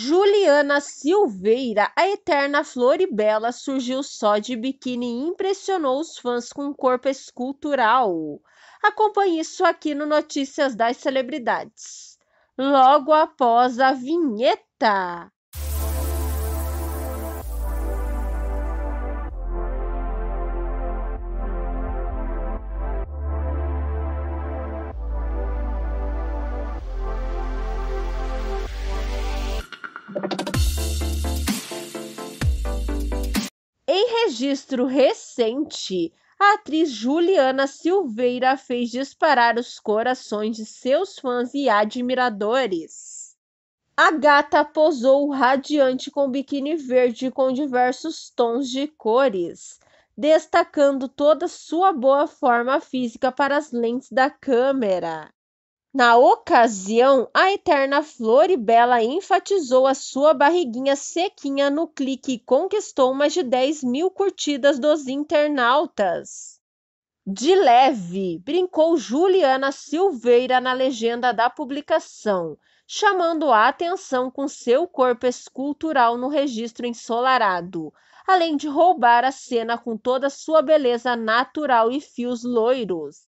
Juliana Silveira, a eterna flor bela, surgiu só de biquíni e impressionou os fãs com um corpo escultural. Acompanhe isso aqui no Notícias das Celebridades. Logo após a vinheta. Em registro recente, a atriz Juliana Silveira fez disparar os corações de seus fãs e admiradores. A gata posou radiante com biquíni verde com diversos tons de cores, destacando toda sua boa forma física para as lentes da câmera. Na ocasião, a eterna Floribela enfatizou a sua barriguinha sequinha no clique e conquistou mais de 10 mil curtidas dos internautas. De leve, brincou Juliana Silveira na legenda da publicação, chamando a atenção com seu corpo escultural no registro ensolarado, além de roubar a cena com toda sua beleza natural e fios loiros.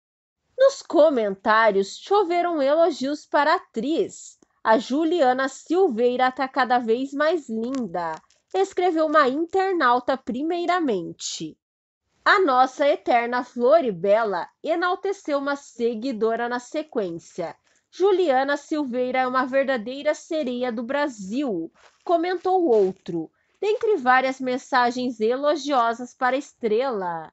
Nos comentários choveram elogios para a atriz. A Juliana Silveira está cada vez mais linda, escreveu uma internauta primeiramente. A nossa eterna Floribela enalteceu uma seguidora na sequência. Juliana Silveira é uma verdadeira sereia do Brasil, comentou outro, dentre várias mensagens elogiosas para a estrela.